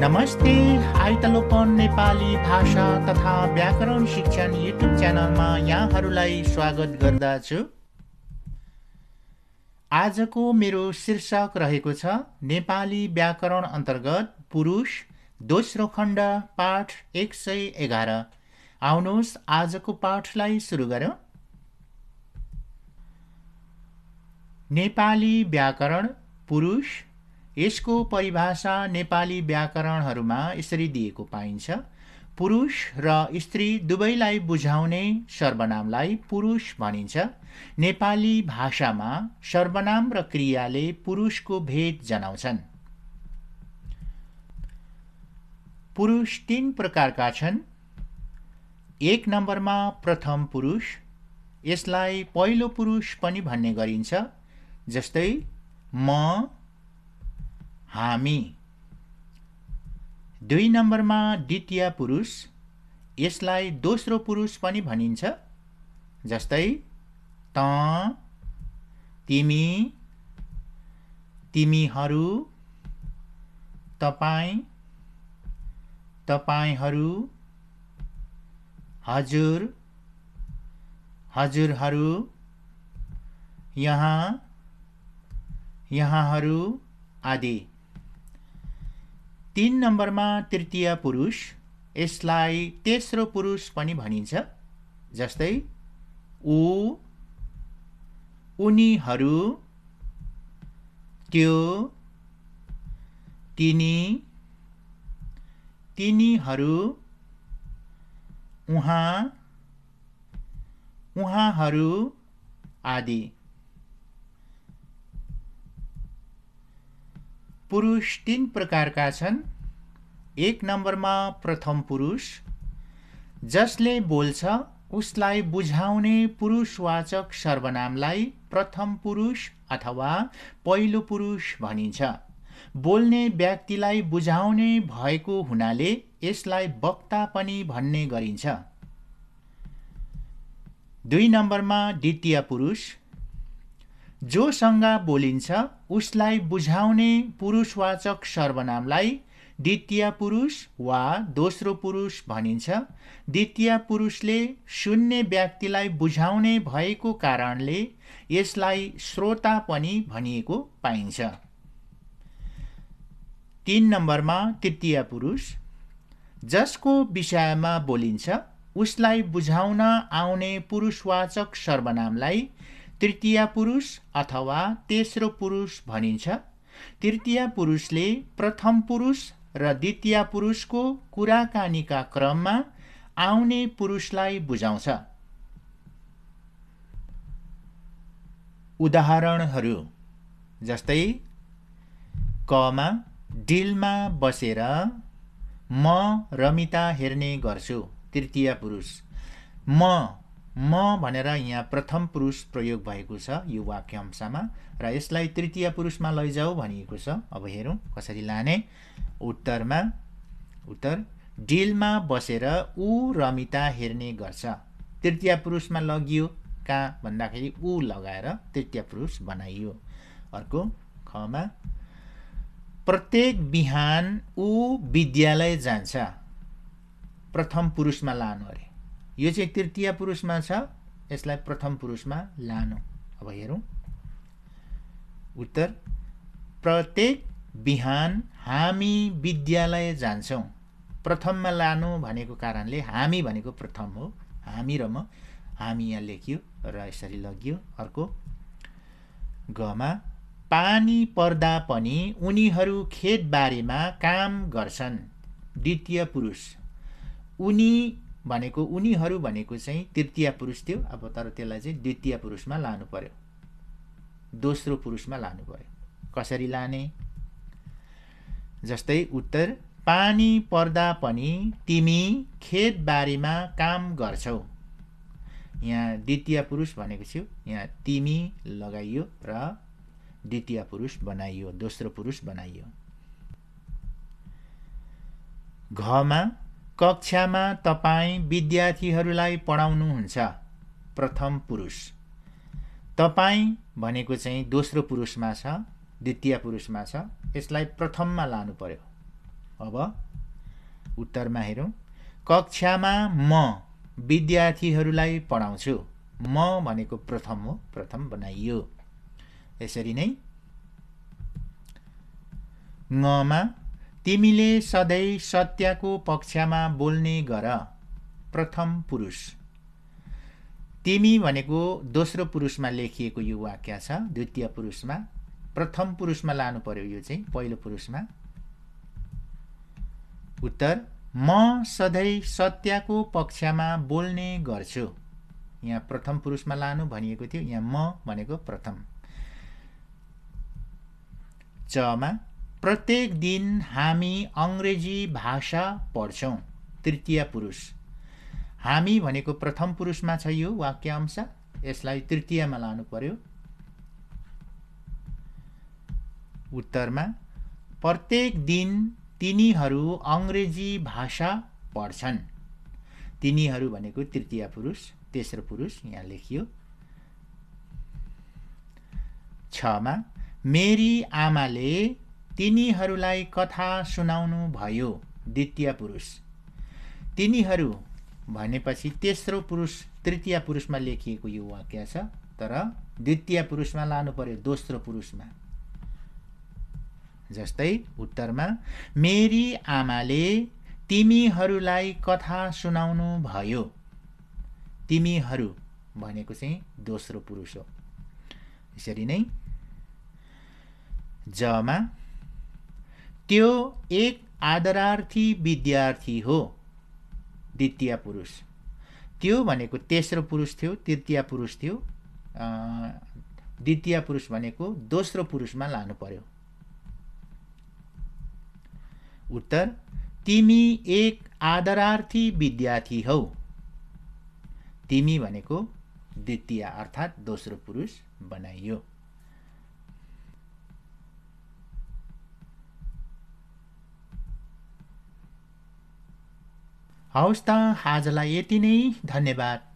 नमस्ते आइतलोपन नेपाली भाषा तथा व्याकरण शिक्षण युट्युब च्यानलमा यहाँहरूलाई स्वागत गर्दछु आजको मेरो शीर्षक रहेको छ नेपाली व्याकरण अन्तर्गत पुरुष दोस्रो खण्ड पाठ एक सय एघार आउनुहोस् आजको पाठलाई सुरु गरौँ नेपाली व्याकरण पुरुष यसको परिभाषा नेपाली व्याकरणहरूमा यसरी दिएको पाइन्छ पुरुष र स्त्री दुवैलाई बुझाउने सर्वनामलाई पुरुष भनिन्छ नेपाली भाषामा सर्वनाम र क्रियाले पुरुषको भेद जनाउँछन् पुरुष तिन प्रकारका छन् एक नम्बरमा प्रथम पुरुष यसलाई पहिलो पुरुष पनि भन्ने गरिन्छ जस्तै म हामी दुई नम्बरमा द्वितीय पुरुष यसलाई दोस्रो पुरुष पनि भनिन्छ जस्तै त तिमी तिमीहरू तपाईँ तपाईँहरू हजुर हजुरहरू यहाँ यहाँहरू आदि तिन नम्बरमा तृतीय पुरुष यसलाई तेस्रो पुरुष पनि भनिन्छ जस्तै ऊ उनीहरू त्यो तिनी तिनीहरू उहाँ उहाँहरू आदि पुरुष तिन प्रकारका छन् एक नम्बरमा प्रथम पुरुष जसले बोल्छ उसलाई बुझाउने पुरुषवाचक सर्वनामलाई प्रथम पुरुष अथवा पहिलो पुरुष भनिन्छ बोल्ने व्यक्तिलाई बुझाउने भएको हुनाले यसलाई वक्ता पनि भन्ने गरिन्छ दुई नम्बरमा द्वितीय पुरुष जोसँग बोलिन्छ उसलाई बुझाउने पुरुषवाचक सर्वनामलाई द्वितीय पुरुष वा दोस्रो पुरुष भनिन्छ द्वितीय पुरुषले शून्य व्यक्तिलाई बुझाउने भएको कारणले यसलाई श्रोता पनि भनिएको पाइन्छ तिन नम्बरमा तृतीय पुरुष जसको विषयमा बोलिन्छ उसलाई बुझाउन आउने पुरुषवाचक सर्वनामलाई तृतीय पुरुष अथवा तेस्रो पुरुष भनिन्छ तृतीय पुरुषले प्रथम पुरुष र द्वितीय पुरुषको कुराकानीका क्रममा आउने पुरुषलाई बुझाउँछ उदाहरणहरू जस्तै कमा डिलमा बसेर म रमिता हेर्ने गर्छु तृतीय पुरुष म म भनेर यहाँ प्रथम पुरुष प्रयोग भएको छ यो वाक्य अंशमा र यसलाई तृतीय पुरुषमा लैजाऊ भनिएको छ अब हेरौँ कसरी लाने उत्तरमा उत्तर डिलमा बसेर ऊ रमिता हेर्ने गर्छ तृतीय पुरुषमा लगियो कहाँ भन्दाखेरि ऊ लगाएर तृतीय पुरुष बनाइयो अर्को खमा प्रत्येक बिहान ऊ विद्यालय जान्छ प्रथम पुरुषमा लानु अरे यो चाहिँ तृतीय पुरुषमा छ यसलाई प्रथम पुरुषमा लानु अब हेरौँ उत्तर प्रत्येक बिहान हामी विद्यालय जान्छौँ प्रथममा लानु भनेको कारणले हामी भनेको प्रथम हो हामी र म हामी यहाँ लेखियो र यसरी लगियो अर्को गमा पानी पर्दा पनि उनीहरू खेतबारीमा काम गर्छन् द्वितीय पुरुष उनी भनेको उनीहरू भनेको चाहिँ तृतीय पुरुष थियो अब तर त्यसलाई चाहिँ द्वितीय पुरुषमा लानु पर्यो दोस्रो पुरुषमा लानु पर्यो कसरी लाने जस्तै उत्तर पानी पर्दा पनि तिमी खेतबारीमा काम गर्छौ यहाँ द्वितीय पुरुष भनेको थियो यहाँ तिमी लगाइयो र द्वितीय पुरुष बनाइयो दोस्रो पुरुष बनाइयो घमा कक्षामा तपाईँ विद्यार्थीहरूलाई पढाउनुहुन्छ प्रथम पुरुष तपाईँ भनेको चाहिँ दोस्रो पुरुषमा छ द्वितीय पुरुषमा छ यसलाई प्रथममा लानु पर्यो अब उत्तरमा हेरौँ कक्षामा म विद्यार्थीहरूलाई पढाउँछु म भनेको प्रथम हो प्रथम बनाइयो यसरी नै ङमा तिमीले सधैँ सत्यको पक्षमा बोल्ने गर प्रथम पुरुष तिमी भनेको दोस्रो पुरुषमा लेखिएको यो वाक्य छ द्वितीय पुरुषमा प्रथम पुरुषमा लानु पर्यो यो चाहिँ पहिलो पुरुषमा उत्तर म सधैँ सत्यको पक्षमा बोल्ने गर्छु यहाँ प्रथम पुरुषमा लानु भनिएको थियो यहाँ म भनेको प्रथम चमा प्रत्येक दिन हामी अङ्ग्रेजी भाषा पढ्छौँ तृतीय पुरुष हामी भनेको प्रथम पुरुषमा छ यो वाक्यांश यसलाई तृतीयमा लानु पर्यो उत्तरमा प्रत्येक दिन तिनीहरू अङ्ग्रेजी भाषा पढ्छन् तिनीहरू भनेको तृतीय पुरुष तेस्रो पुरुष यहाँ लेखियो छमा मेरी आमाले तिनीहरूलाई कथा सुनाउनु भयो द्वितीय पुरुष तिनीहरू भनेपछि तेस्रो पुरुष तृतीय पुरुषमा लेखिएको यो वाक्य छ तर द्वितीय पुरुषमा लानु पर्यो दोस्रो पुरुषमा जस्तै उत्तरमा मेरी आमाले तिमीहरूलाई कथा सुनाउनु भयो तिमीहरू भनेको चाहिँ दोस्रो पुरुष हो यसरी नै जमा त्यो एक आदरार्थी विद्यार्थी हो द्वितीय पुरुष त्यो भनेको तेस्रो पुरुष थियो तृतीय पुरुष थियो द्वितीय पुरुष भनेको दोस्रो पुरुषमा लानु पर्यो उत्तर तिमी एक आदरार्थी विद्यार्थी हौ तिमी भनेको द्वितीय अर्थात् दोस्रो पुरुष बनाइयो हवस् त आजलाई यति नै धन्यवाद